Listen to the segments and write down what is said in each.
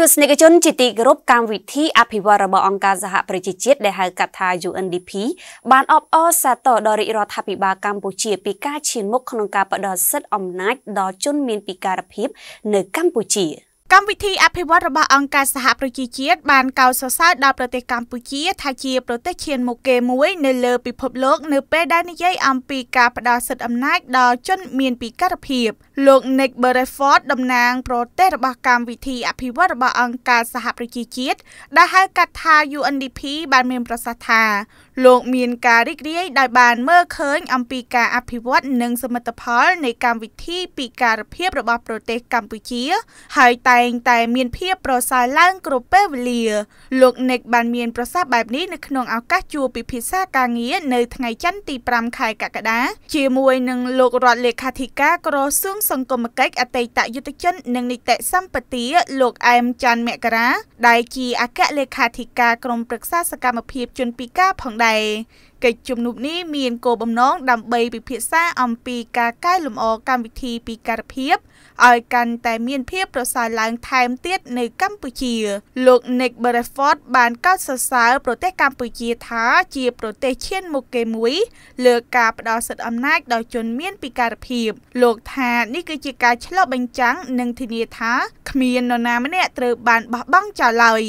ទស្សនិកជនជាទីគោរពកម្មវិធីអភិវឌ្ឍរបស់អង្គការសហប្រជាជាតិដែលហៅកាត់ថា UNDP បានអបអរសាទរដល់រាជរដ្ឋាភិបាលកម្ពុជាពីការឈានមុខក្នុងការបដិសេធអំណាចដល់ជនមានពិការភាពនៅកម្ពុជា។កម្មវិធីអភិវឌ្ឍរបស់អង្គការសហប្រជាជាតិបានកោតសរសើរដល់ប្រទេសកម្ពុជាថាជាប្រទេសឈានមុខគេមួយនៅលើពិភពលោកនៅពេលដែលនិយាយអំពីការផ្ដល់សិទ្ធិអំណាចដល់ជនមានពិការភាព លោក Nick Bereford តំណាងប្រទេសរបស់កម្មវិធីអភិវឌ្ឍរបស់អង្គការសហប្រជាជាតិដែលហៅកាត់ថា UNDP បានមានប្រសាសន៍ថាលោកមានការរីករាយដោយបានមើលឃើញអំពីការអភិវឌ្ឍនិងសមិទ្ធផលនៃកម្មវិធីពិការភាពរបស់ប្រទេសកម្ពុជាហើយតែតែងតែមានភាពប្រសើរឡើងគ្រប់ពេលវេលាលោក Nick បានមានប្រសាសន៍បែបនេះនៅក្នុងឱកាសជួបពិភាក្សាការងារនៅថ្ងៃច័ន្ទទី5ខែកក្កដាជាមួយនឹងលោករដ្ឋលេខាធិការក្រសួងសង្គមកិច្ចអតីតយុទ្ធជននិងនីតិសម្បទាលោកអែមច័ន្ទមករាដែលជាអគ្គលេខាធិការក្រមប្រឹក្សាសកម្មភាព ជនពិការផងដែរកិច្ចជំនួបនេះមានគោលបំណងដើម្បីពិភាក្សាអំពីការកែលម្អកម្មវិធីពីការភាពឲ្យកាន់តែមានភាពប្រសើរឡើងថែមទៀតនៅកម្ពុជា លោក Nick Bereford បានកោតសរសើរប្រទេសកម្ពុជាថា ជាប្រទេសឈានមុខគេមួយ លើការផ្ដល់សិទ្ធិអំណាចដល់ជនមានពិការភាព លោកថានេះគឺជាការឆ្លុះបញ្ចាំងនិងធានាថាគ្មាននរណាម្នាក់ត្រូវបានបោះបង់ចោលឡើយ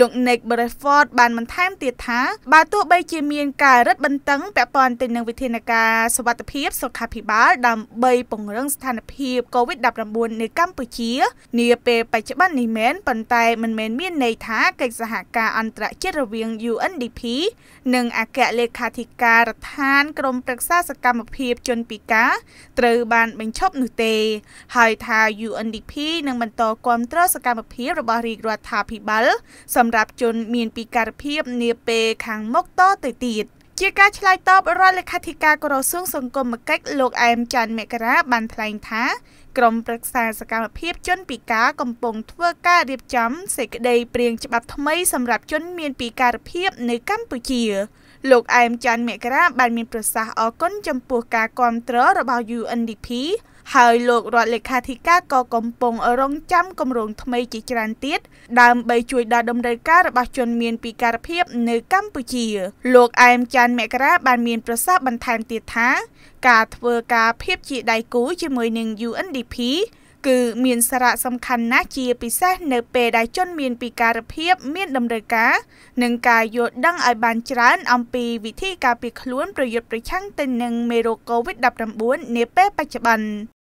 លោក Nick Bradford បានបន្ថែមទៀតថាបើទោះបីជាមានការរឹតបន្តឹងពាក់ព័ន្ធទៅនឹងវិធានការសុវត្ថិភាពសុខាភិបាលដើម្បីពង្រឹងស្ថានភាព COVID-19 នៅកម្ពុជា នា ពេលបច្ចុប្បន្ននេះមែនប៉ុន្តែមិនមែនមានន័យថាកិច្ចសហការអន្តរជាតិរវាង UNDP និងអគ្គលេខាធិការដ្ឋានក្រមប្រឹក្សាសកម្មភាពជនពិការត្រូវបានបញ្ឈប់នោះទេហើយថា UNDP នឹងបន្តគាំទ្រសកម្មភាពរបស់រាជរដ្ឋាភិបាលសសម្រាប់ជន មានពិការភាពនាពេលខាងមុខតទៅទៀត។ជាការឆ្លើយតបរដ្ឋលេខាធិការក្រសួងសង្គមគិច្ចលោកអែមច័ន្ទមករាបានថ្លែងថា ក្រមប្រឹក្សាសកម្មភាពជនពិការកំពុងធ្វើការរៀបចំសេចក្តីព្រៀងច្បាប់ថ្មីសម្រាប់ជន មានពិការភាពនៅកម្ពុជាលោកអែមច័ន្ទមករាបាន មានប្រសាសន៍អរគុណចំពោះការគាំទ្ររបស់ UNDP ហើយលោករដ្ឋលេខាធិការក៏កំពុងរងចាំគម្រោងថ្មីជាច្រើនទៀត ដើម្បីជួយដល់ដំណើរការរបស់ជនមានពិការភាពនៅកម្ពុជា លោកអែមច័ន្ទមករាបានមាន ប្រសាសន៍បន្ថែមទៀតថាការធ្វើការភាពជាដៃគូជាមួយនឹង UNDP គឺមានសារៈសំខាន់ណាស់ជាពិសេសនៅ ពេលដែលជន មានពិការភាព មានតម្រូវការនិងការយល់ដឹងឲ្យបានច្រើនអំពីវិធីការពារខ្លួន ប្រយុទ្ធប្រឆាំងទៅនឹងមេរោគ COVID-19 នាពេលបច្ចុប្បន្ន។